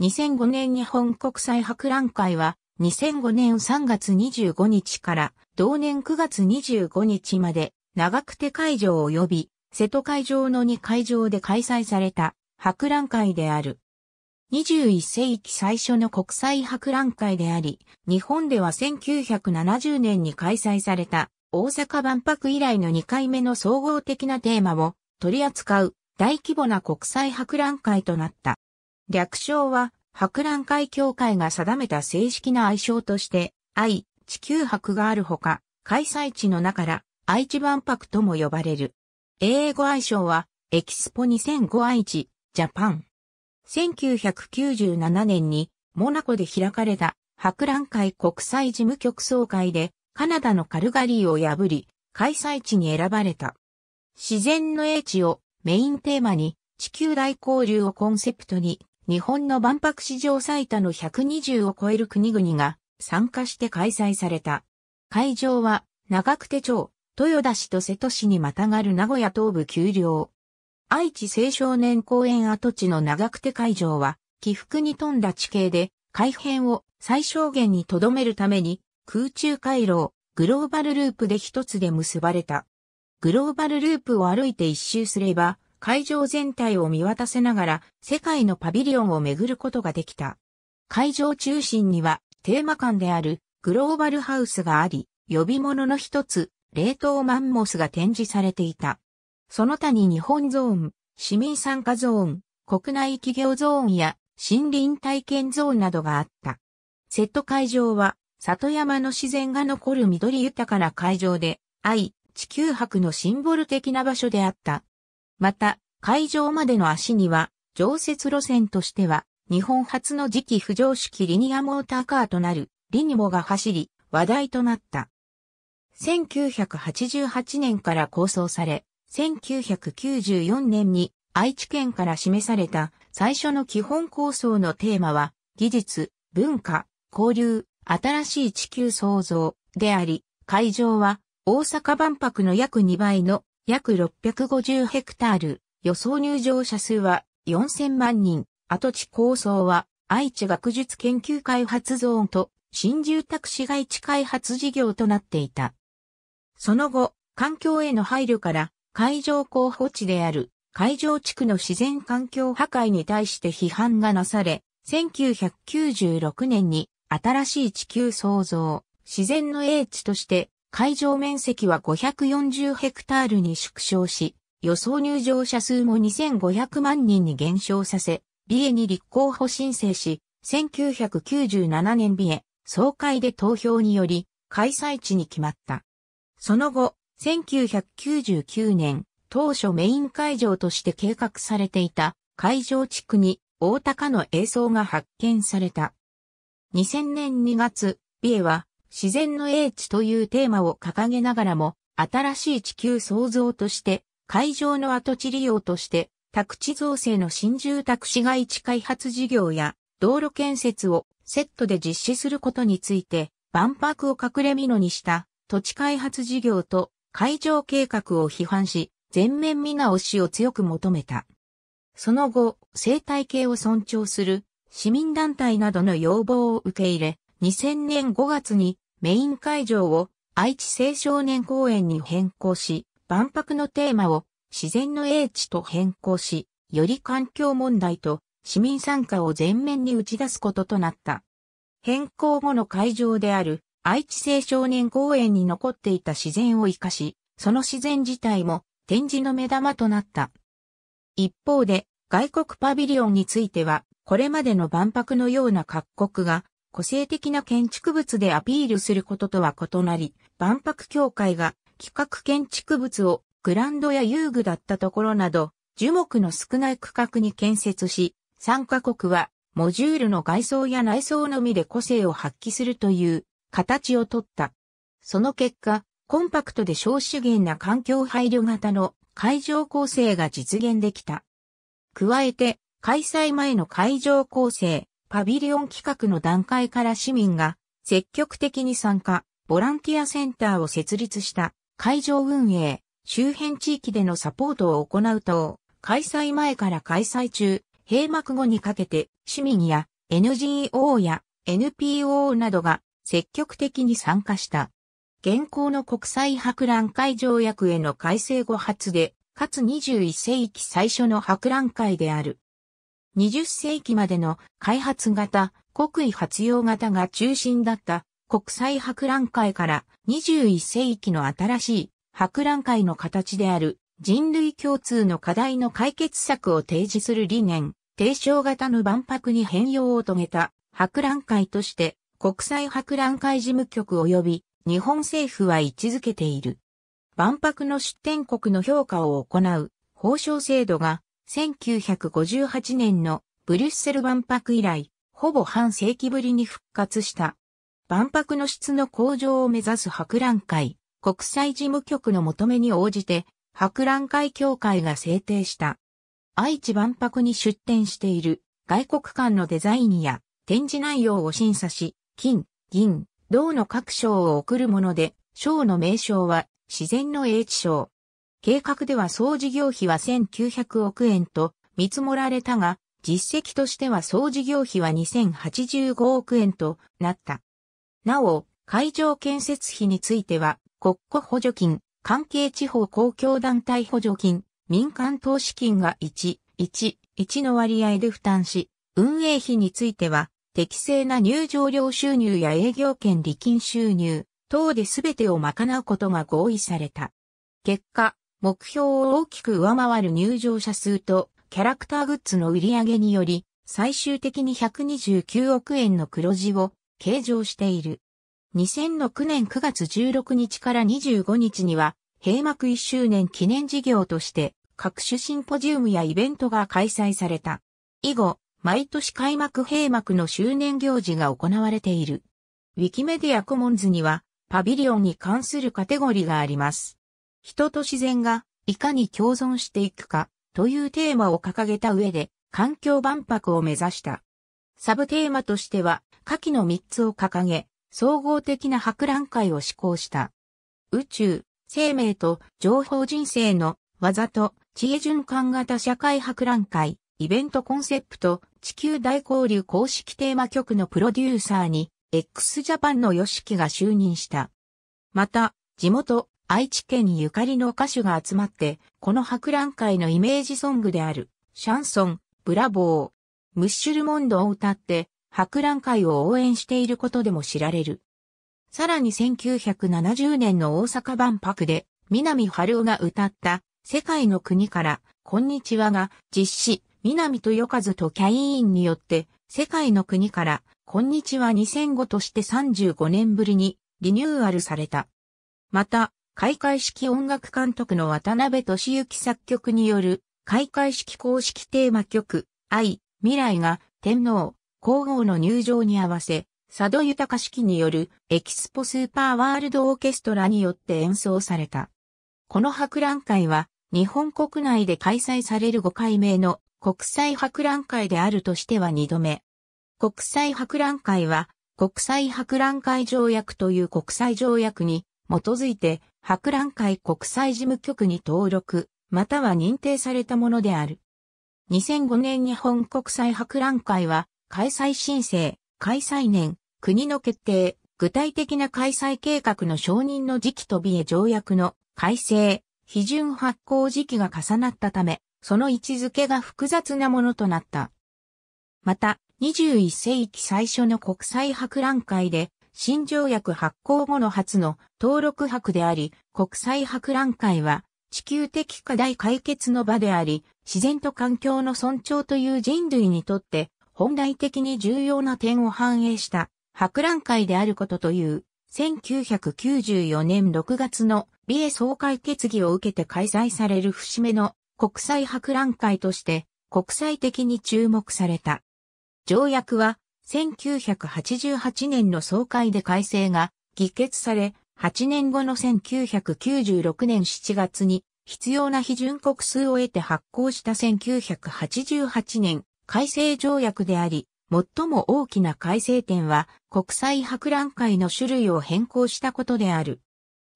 2005年日本国際博覧会は、2005年3月25日から同年9月25日まで長久手会場及び瀬戸会場の2会場で開催された博覧会である。21世紀最初の国際博覧会であり、日本では1970年に開催された大阪万博以来の2回目の総合的なテーマを取り扱う大規模な国際博覧会となった。略称は、博覧会協会が定めた正式な愛称として、愛、地球博があるほか、開催地の中から愛知万博とも呼ばれる。英語愛称は、エキスポ2005愛知、ジャパン。1997年に、モナコで開かれた博覧会国際事務局総会で、カナダのカルガリーを破り、開催地に選ばれた。自然の英知をメインテーマに、地球大交流をコンセプトに日本の万博史上最多の120を超える国々が参加して開催された。会場は長久手町、豊田市と瀬戸市にまたがる名古屋東部丘陵。愛知青少年公園跡地の長久手会場は起伏に富んだ地形で改変を最小限に留めるために空中回路をグローバルループで一つで結ばれた。グローバルループを歩いて一周すれば会場全体を見渡せながら世界のパビリオンを巡ることができた。会場中心にはテーマ館であるグローバルハウスがあり、呼び物の一つ、冷凍マンモスが展示されていた。その他に日本ゾーン、市民参加ゾーン、国内企業ゾーンや森林体験ゾーンなどがあった。セット会場は里山の自然が残る緑豊かな会場で、愛、地球博のシンボル的な場所であった。また、会場までの足には、常設路線としては、日本初の次期浮上式リニアモーターカーとなる、リニモが走り、話題となった。1988年から構想され、1994年に愛知県から示された最初の基本構想のテーマは、技術、文化、交流、新しい地球創造であり、会場は大阪万博の約2倍の約650ヘクタール、予想入場者数は4000万人、跡地構想は愛知学術研究開発ゾーンと新住宅市街地開発事業となっていた。その後、環境への配慮から海上候補地である海上地区の自然環境破壊に対して批判がなされ、1996年に新しい地球創造、自然の英知として会場面積は540ヘクタールに縮小し、予想入場者数も2500万人に減少させ、美瑛に立候補申請し、1997年美瑛総会で投票により、開催地に決まった。その後、1999年、当初メイン会場として計画されていた会場地区に大高の映像が発見された。2000年2月、美瑛は自然の英知というテーマを掲げながらも、新しい地球創造として、会場の跡地利用として、宅地造成の新住宅市街地開発事業や、道路建設をセットで実施することについて、万博を隠れ蓑にした土地開発事業と会場計画を批判し、全面見直しを強く求めた。その後、生態系を尊重する市民団体などの要望を受け入れ、2000年5月にメイン会場を愛知青少年公園に変更し、万博のテーマを自然の英知と変更し、より環境問題と市民参加を前面に打ち出すこととなった。変更後の会場である愛知青少年公園に残っていた自然を活かし、その自然自体も展示の目玉となった。一方で、外国パビリオンについては、これまでの万博のような各国が個性的な建築物でアピールすることとは異なり、万博協会が企画建築物をグランドや遊具だったところなど、樹木の少ない区画に建設し、参加国はモジュールの外装や内装のみで個性を発揮するという形をとった。その結果、コンパクトで少資源な環境配慮型の会場構成が実現できた。加えて、開催前の会場構成、パビリオン企画の段階から市民が積極的に参加、ボランティアセンターを設立した会場運営、周辺地域でのサポートを行うと、開催前から開催中、閉幕後にかけて市民や NGO や NPO などが積極的に参加した。現行の国際博覧会条約への改正後発で、かつ21世紀最初の博覧会である。20世紀までの開発型、国威発揚型が中心だった国際博覧会から21世紀の新しい博覧会の形である人類共通の課題の解決策を提示する理念、提唱型の万博に変容を遂げた博覧会として国際博覧会事務局及び日本政府は位置づけている。万博の出展国の評価を行う報奨制度が1958年のブリュッセル万博以来、ほぼ半世紀ぶりに復活した。万博の質の向上を目指す博覧会、国際事務局の求めに応じて、博覧会協会が制定した。愛知万博に出展している外国館のデザインや展示内容を審査し、金、銀、銅の各賞を贈るもので、賞の名称は自然の英知賞。計画では総事業費は1900億円と見積もられたが、実績としては総事業費は2085億円となった。なお、会場建設費については、国庫補助金、関係地方公共団体補助金、民間投資金が1、1、1の割合で負担し、運営費については、適正な入場料収入や営業権利金収入等で全てを賄うことが合意された。結果、目標を大きく上回る入場者数とキャラクターグッズの売り上げにより、最終的に129億円の黒字を計上している。2006年9月16日から25日には、閉幕1周年記念事業として、各種シンポジウムやイベントが開催された。以後、毎年開幕閉幕の周年行事が行われている。ウィキメディアコモンズには、パビリオンに関するカテゴリーがあります。人と自然がいかに共存していくかというテーマを掲げた上で環境万博を目指した。サブテーマとしては下記の3つを掲げ総合的な博覧会を施行した。宇宙、生命と情報人生の技と知恵循環型社会博覧会、イベントコンセプト、地球大交流公式テーマ局のプロデューサーに x ジャパンの吉木が就任した。また、地元、愛知県にゆかりの歌手が集まって、この博覧会のイメージソングである、シャンソン、ブラボー、ムッシュルモンドを歌って、博覧会を応援していることでも知られる。さらに1970年の大阪万博で、南春夫が歌った、世界の国から、こんにちはが、実施、南豊和とキャインによって、世界の国から、こんにちは2005として35年ぶりに、リニューアルされた。また、開会式音楽監督の渡辺俊之作曲による、開会式公式テーマ曲、愛、未来が、天皇、皇后の入場に合わせ、佐渡豊式によるエキスポスーパーワールドオーケストラによって演奏された。この博覧会は日本国内で開催される5回目の国際博覧会であるとしては2度目。国際博覧会は国際博覧会条約という国際条約に基づいて博覧会国際事務局に登録、または認定されたものである。2005年日本国際博覧会は、開催申請、開催年、国の決定、具体的な開催計画の承認の時期と美へ条約の改正、批准発行時期が重なったため、その位置づけが複雑なものとなった。また、21世紀最初の国際博覧会で、新条約発行後の初の登録博であり、国際博覧会は地球的課題解決の場であり、自然と環境の尊重という人類にとって本来的に重要な点を反映した博覧会であることという1994年6月の美瑛総会決議を受けて開催される節目の国際博覧会として国際的に注目された。条約は1988年の総会で改正が議決され、8年後の1996年7月に必要な批准国数を得て発行した1988年改正条約であり、最も大きな改正点は国際博覧会の種類を変更したことである。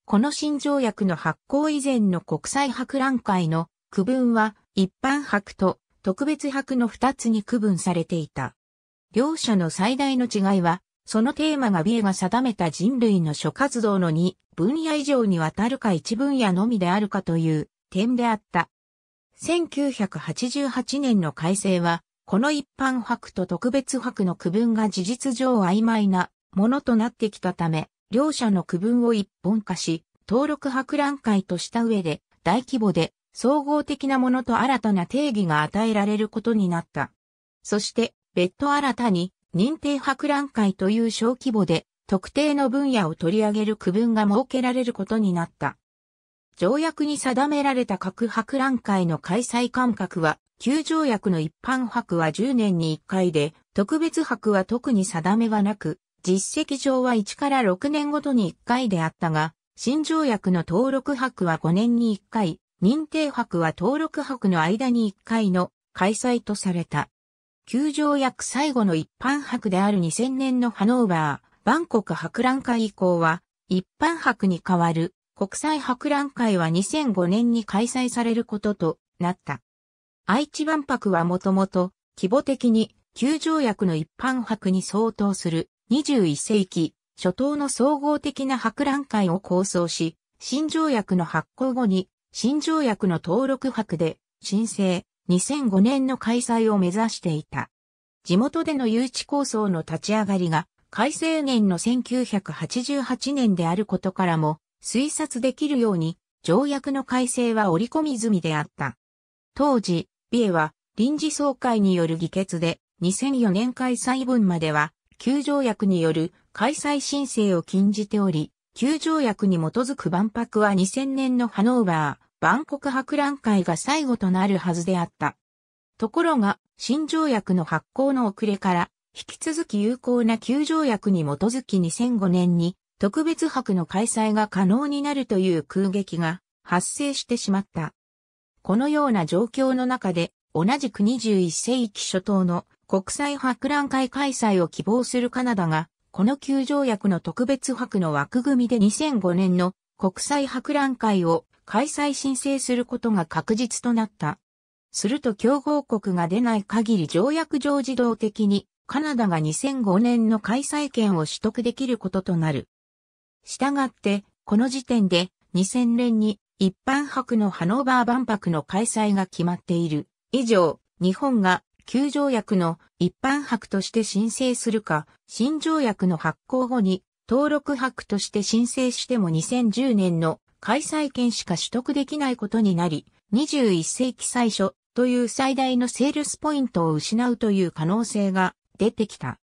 この新条約の発行以前の国際博覧会の区分は一般博と特別博の2つに区分されていた。両者の最大の違いは、そのテーマが B が定めた人類の諸活動の2分野以上にわたるか1分野のみであるかという点であった。1988年の改正は、この一般博と特別博の区分が事実上曖昧なものとなってきたため、両者の区分を一本化し、登録博覧会とした上で、大規模で総合的なものと新たな定義が与えられることになった。そして、別途新たに認定博覧会という小規模で特定の分野を取り上げる区分が設けられることになった。条約に定められた各博覧会の開催間隔は、旧条約の一般博は10年に1回で、特別博は特に定めはなく、実績上は1から6年ごとに1回であったが、新条約の登録博は5年に1回、認定博は登録博の間に1回の開催とされた。球場約最後の一般博である2000年のハノーバー、バンコク博覧会以降は、一般博に代わる国際博覧会は2005年に開催されることとなった。愛知万博はもともと規模的に旧条約の一般博に相当する21世紀初頭の総合的な博覧会を構想し、新条約の発行後に新条約の登録博で申請、2005年の開催を目指していた。地元での誘致構想の立ち上がりが改正年の1988年であることからも推察できるように条約の改正は織り込み済みであった。当時、美エは臨時総会による議決で2004年開催分までは旧条約による開催申請を禁じており、旧条約に基づく万博は2000年のハノーバー、万国博覧会が最後となるはずであった。ところが、新条約の発行の遅れから、引き続き有効な旧条約に基づき2005年に特別博の開催が可能になるという空撃が発生してしまった。このような状況の中で、同じく21世紀初頭の国際博覧会開催を希望するカナダが、この旧条約の特別博の枠組みで2005年の国際博覧会を開催申請することが確実となった。すると競合国が出ない限り条約上自動的にカナダが2005年の開催権を取得できることとなる。従って、この時点で2000年に一般博のハノーバー万博の開催が決まっている。以上、日本が旧条約の一般博として申請するか、新条約の発行後に登録博として申請しても2010年の開催権しか取得できないことになり、21世紀最初という最大のセールスポイントを失うという可能性が出てきた。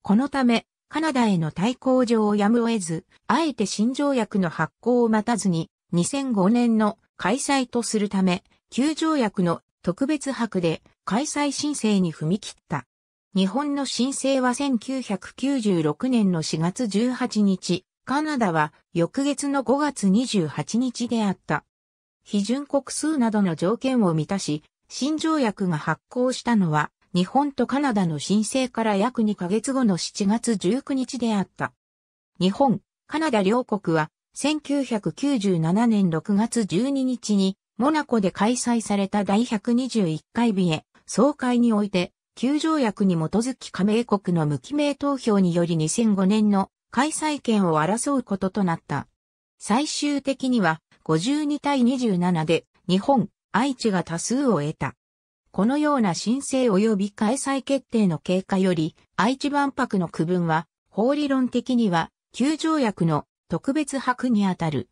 このため、カナダへの対抗上をやむを得ず、あえて新条約の発行を待たずに、2005年の開催とするため、旧条約の特別博で開催申請に踏み切った。日本の申請は1996年の4月18日、カナダは翌月の5月28日であった。批准国数などの条件を満たし、新条約が発行したのは、日本とカナダの申請から約2ヶ月後の7月19日であった。日本、カナダ両国は、1997年6月12日に、モナコで開催された第121回ビエ総会において、旧条約に基づき加盟国の無記名投票により2005年の開催権を争うこととなった。最終的には52対27で日本、愛知が多数を得た。このような申請及び開催決定の経過より、愛知万博の区分は、法理論的には、旧条約の特別白にあたる。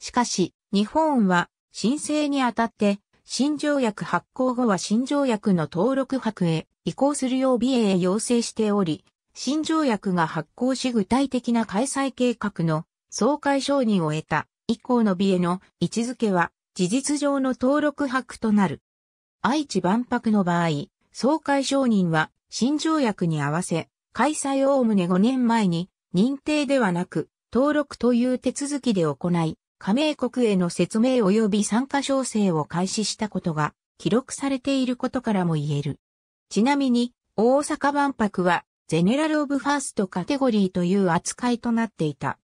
しかし、日本は、申請にあたって、新条約発行後は新条約の登録博へ移行するよう美瑛へ要請しており、新条約が発行し具体的な開催計画の総会承認を得た以降の美への位置づけは事実上の登録博となる。愛知万博の場合、総会承認は新条約に合わせ、開催おおむね5年前に認定ではなく登録という手続きで行い、加盟国への説明及び参加調整を開始したことが記録されていることからも言える。ちなみに、大阪万博はゼネラル・オブ・ファースト・カテゴリーという扱いとなっていた。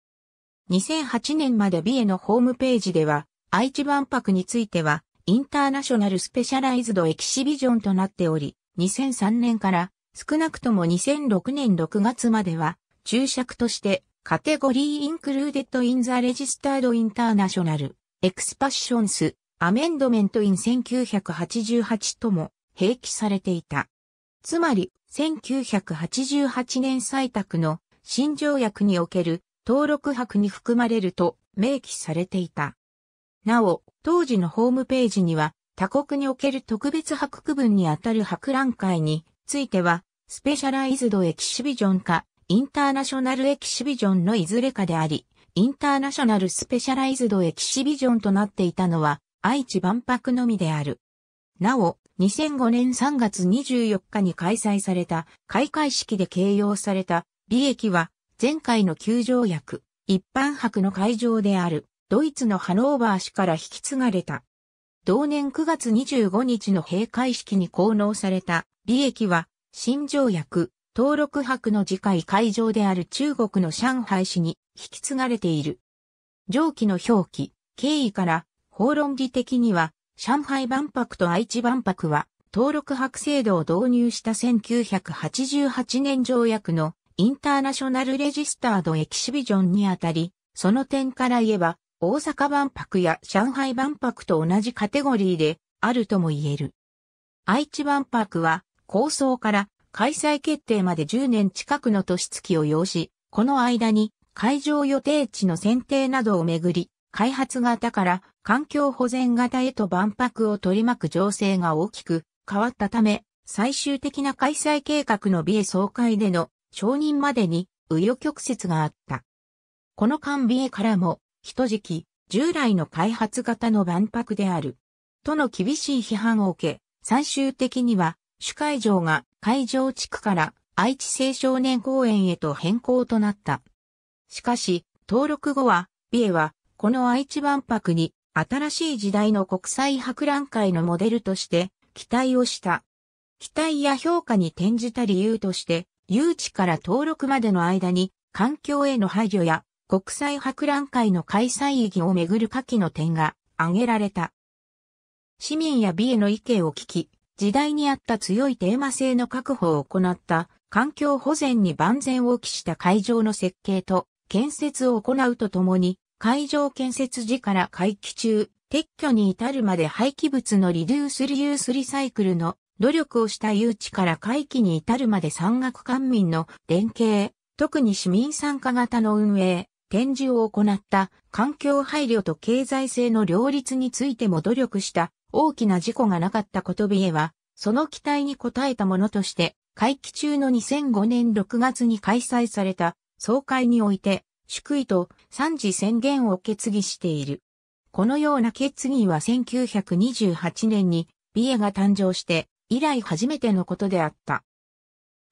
2008年まで美エのホームページでは、愛知万博については、インターナショナル・スペシャライズド・エキシビジョンとなっており、2003年から少なくとも2006年6月までは、注釈としてカテゴリーインクルーデッドインザレジスタードインターナショナルエクスパッションスアメンドメントイン1988とも併記されていた。つまり1988年採択の新条約における登録白に含まれると明記されていた。なお、当時のホームページには他国における特別白区分にあたる博覧会については、スペシャライズドエキシビジョンか、インターナショナルエキシビジョンのいずれかであり、インターナショナルスペシャライズドエキシビジョンとなっていたのは、愛知万博のみである。なお、2005年3月24日に開催された開会式で形容された美液は前回の旧条約一般博の会場であるドイツのハノーバー市から引き継がれた。同年9月25日の閉会式に奉納された美液は新条約登録博の次回会場である中国の上海市に引き継がれている。上記の表記、経緯から、法論理的には、上海万博と愛知万博は、登録博制度を導入した1988年条約のインターナショナルレジスタードエキシビジョンにあたり、その点から言えば、大阪万博や上海万博と同じカテゴリーであるとも言える。愛知万博は構想から開催決定まで10年近くの年月を要し、この間に会場予定地の選定などをめぐり、開発型から環境保全型へと万博を取り巻く情勢が大きく変わったため、最終的な開催計画の美恵総会での承認までに紆余曲折があった。この間美恵からも、一時期、従来の開発型の万博である。との厳しい批判を受け、最終的には主会場が会場地区から愛知青少年公園へと変更となった。しかし、登録後は、美恵はこの愛知万博に新しい時代の国際博覧会のモデルとして期待をした。期待や評価に転じた理由として、誘致から登録までの間に環境への配慮や国際博覧会の開催意義をめぐる下記の点が挙げられた。市民や美への意見を聞き、時代に合った強いテーマ性の確保を行った環境保全に万全を期した会場の設計と建設を行うとともに、会場建設時から会期中、撤去に至るまで廃棄物のリデュースリユースリサイクルの努力をした誘致から会期に至るまで山岳官民の連携、特に市民参加型の運営、展示を行った環境配慮と経済性の両立についても努力した大きな事故がなかったことびえは、その期待に応えたものとして、会期中の2005年6月に開催された総会において、祝意と賛辞宣言を決議している。このような決議は1928年に美瑛が誕生して以来初めてのことであった。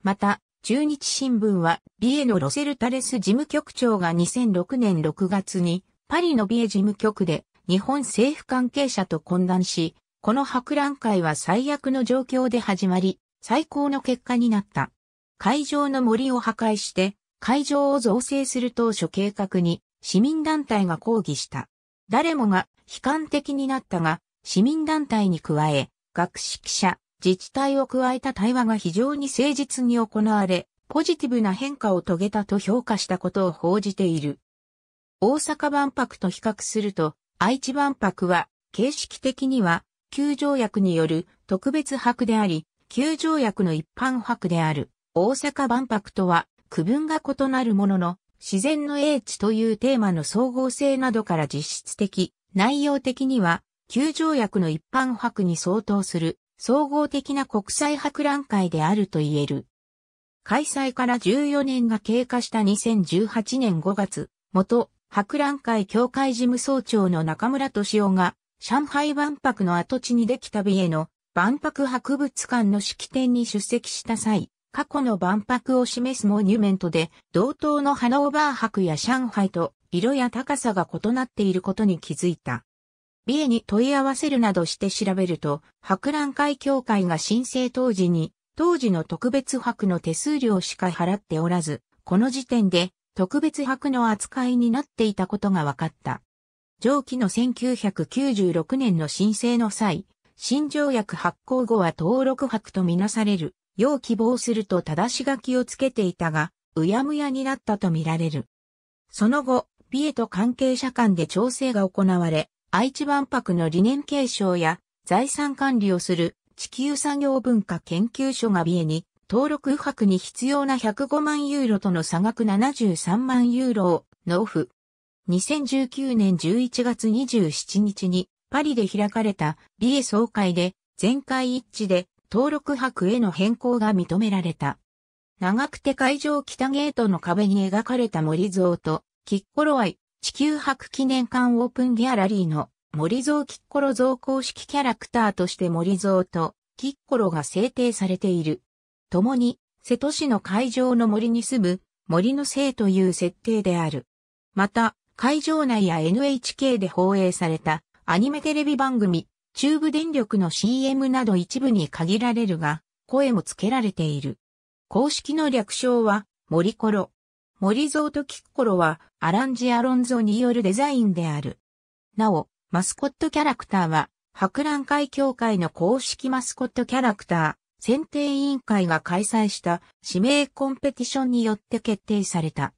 また、中日新聞は美瑛のロセルタレス事務局長が2006年6月にパリの美瑛事務局で日本政府関係者と懇談し、この博覧会は最悪の状況で始まり、最高の結果になった。会場の森を破壊して、会場を造成する当初計画に市民団体が抗議した。誰もが悲観的になったが、市民団体に加え、学識者、自治体を加えた対話が非常に誠実に行われ、ポジティブな変化を遂げたと評価したことを報じている。大阪万博と比較すると、愛知万博は、形式的には、旧条約による特別博であり、旧条約の一般博である。大阪万博とは区分が異なるものの、自然の英知というテーマの総合性などから実質的、内容的には、旧条約の一般博に相当する総合的な国際博覧会であると言える。開催から14年が経過した2018年5月、元博覧会協会事務総長の中村敏夫が、上海万博の跡地にできた美への万博博物館の式典に出席した際、過去の万博を示すモニュメントで、同等のハノーバー博や上海と色や高さが異なっていることに気づいた。美瑛に問い合わせるなどして調べると、博覧会協会が申請当時に、当時の特別博の手数料しか払っておらず、この時点で特別博の扱いになっていたことが分かった。上記の1996年の申請の際、新条約発行後は登録博とみなされる要希望すると正し書きをつけていたが、うやむやになったとみられる。その後、ピエと関係者間で調整が行われ、愛知万博の理念継承や財産管理をする地球産業文化研究所がビエに登録白に必要な105万ユーロとの差額73万ユーロを納付。2019年11月27日にパリで開かれたビエ総会で全会一致で登録博への変更が認められた。長くて会場北ゲートの壁に描かれた森像と、キッコロアイ、地球博記念館オープンギャラリーの森像キッコロ像公式キャラクターとして森像とキッコロが制定されている。共に、瀬戸市の会場の森に住む森の生という設定である。また、会場内や NHK で放映されたアニメテレビ番組、中部電力の CM など一部に限られるが、声も付けられている。公式の略称は、森コロ。森蔵とキッコロは、アランジ・アロンゾによるデザインである。なお、マスコットキャラクターは、博覧会協会の公式マスコットキャラクター、選定委員会が開催した指名コンペティションによって決定された。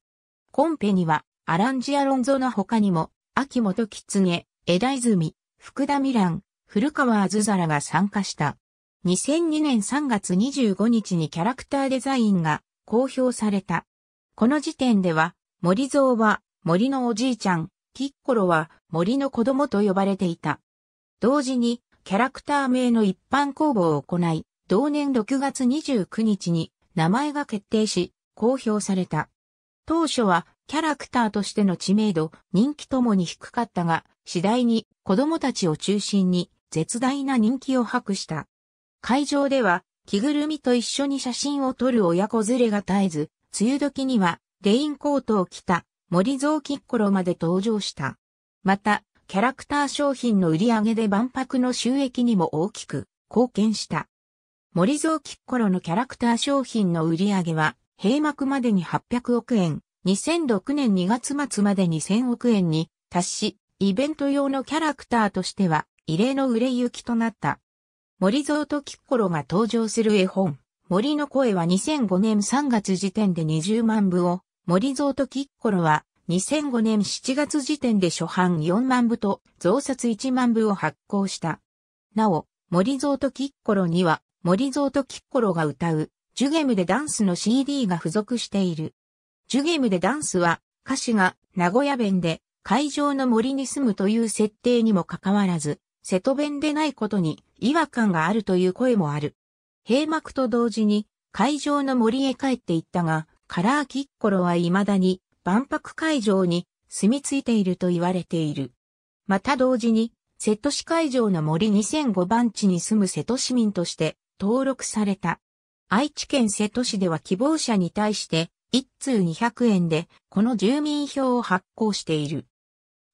コンペには、アランジ・アロンゾの他にも、秋元キツネ、枝泉、福田ミラン、古川あずざらが参加した。2002年3月25日にキャラクターデザインが公表された。この時点では、森蔵は森のおじいちゃん、キッコロは森の子供と呼ばれていた。同時に、キャラクター名の一般公募を行い、同年6月29日に名前が決定し、公表された。当初はキャラクターとしての知名度、人気ともに低かったが、次第に子供たちを中心に絶大な人気を博した。会場では、着ぐるみと一緒に写真を撮る親子連れが絶えず、梅雨時には、レインコートを着た、森蔵キッコロまで登場した。また、キャラクター商品の売り上げで万博の収益にも大きく貢献した。森蔵キッコロのキャラクター商品の売り上げは、閉幕までに800億円、2006年2月末までに1000億円に達し、イベント用のキャラクターとしては異例の売れ行きとなった。森蔵とキッコロが登場する絵本、森の声は2005年3月時点で20万部を、森蔵とキッコロは2005年7月時点で初版4万部と増刷1万部を発行した。なお、森蔵とキッコロには、森蔵とキッコロが歌う、ジュゲムでダンスの CD が付属している。ジュゲムでダンスは、歌詞が名古屋弁で、会場の森に住むという設定にもかかわらず、瀬戸弁でないことに違和感があるという声もある。閉幕と同時に会場の森へ帰っていったが、カラーキッコロは未だに万博会場に住み着いていると言われている。また同時に、瀬戸市会場の森2005番地に住む瀬戸市民として登録された。愛知県瀬戸市では希望者に対して1通200円でこの住民票を発行している。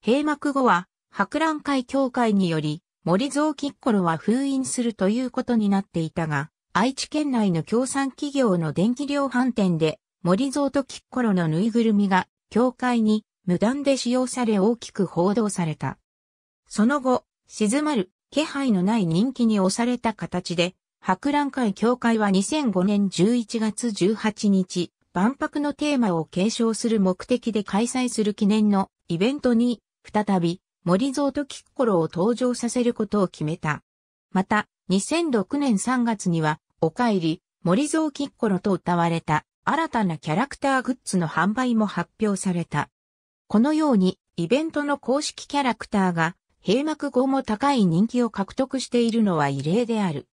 閉幕後は博覧会協会により、森蔵キッコロは封印するということになっていたが、愛知県内の協賛企業の電気量販店で、森蔵とキッコロのぬいぐるみが、協会に無断で使用され大きく報道された。その後、静まる気配のない人気に押された形で、博覧会協会は2005年11月18日、万博のテーマを継承する目的で開催する記念のイベントに、再び森蔵とキッコロを登場させることを決めた。また、2006年3月には、おかえり、森蔵キッコロと歌われた新たなキャラクターグッズの販売も発表された。このように、イベントの公式キャラクターが、閉幕後も高い人気を獲得しているのは異例である。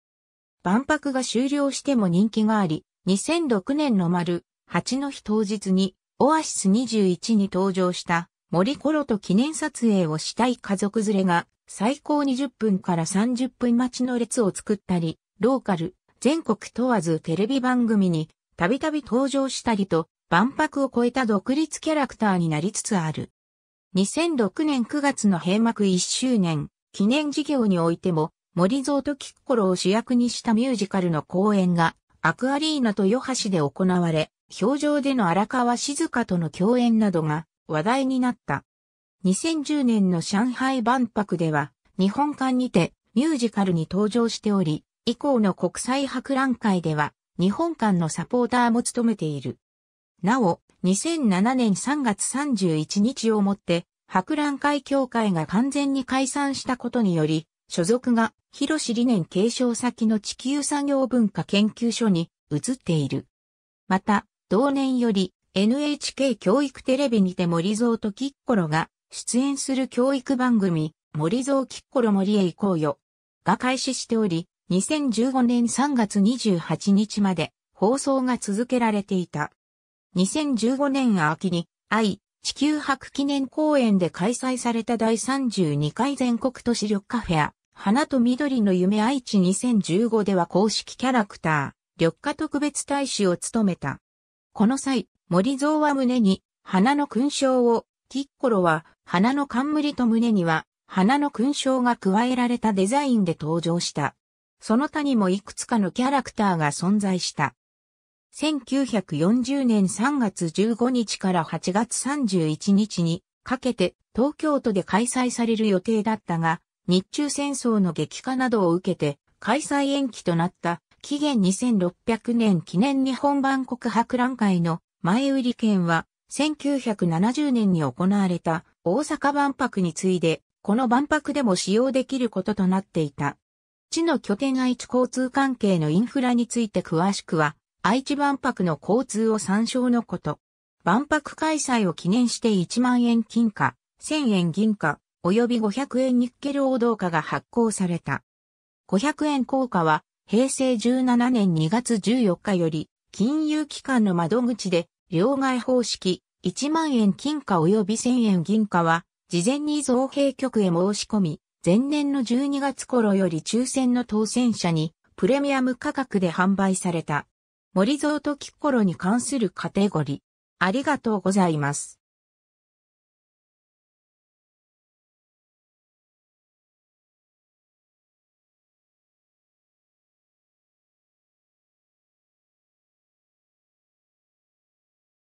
万博が終了しても人気があり、2006年の丸、8の日当日に、オアシス21に登場した森コロと記念撮影をしたい家族連れが最高20分から30分待ちの列を作ったり、ローカル、全国問わずテレビ番組にたびたび登場したりと、万博を超えた独立キャラクターになりつつある。2006年9月の閉幕1周年記念事業においても、森蔵とキッコロを主役にしたミュージカルの公演が、アクアリーナとヨハシで行われ、表情での荒川静香との共演などが話題になった。2010年の上海万博では、日本館にてミュージカルに登場しており、以降の国際博覧会では、日本館のサポーターも務めている。なお、2007年3月31日をもって、博覧会協会が完全に解散したことにより、所属が広志理念継承先の地球産業文化研究所に移っている。また、同年より NHK 教育テレビにて森蔵とキッコロが出演する教育番組、森蔵キッコロ森へ行こうよが開始しており、2015年3月28日まで放送が続けられていた。2015年秋に愛、地球博記念公園で開催された第32回全国都市緑化フェア、花と緑の夢愛知2015では公式キャラクター、緑化特別大使を務めた。この際、森蔵は胸に、花の勲章を、キッコロは、花の冠と胸には、花の勲章が加えられたデザインで登場した。その他にもいくつかのキャラクターが存在した。1940年3月15日から8月31日にかけて東京都で開催される予定だったが、日中戦争の激化などを受けて開催延期となった期限2600年記念日本版告博覧会の前売り券は1970年に行われた大阪万博に次いで、この万博でも使用できることとなっていた。地の拠点愛知交通関係のインフラについて詳しくは、愛知万博の交通を参照のこと。万博開催を記念して1万円金貨、1000円銀貨、及び500円ニッケル王道貨が発行された。500円硬貨は、平成17年2月14日より、金融機関の窓口で、両替方式、1万円金貨及び1000円銀貨は、事前に造幣局へ申し込み、前年の12月頃より抽選の当選者に、プレミアム価格で販売された。森蔵とキッコロに関するカテゴリー。ありがとうございます。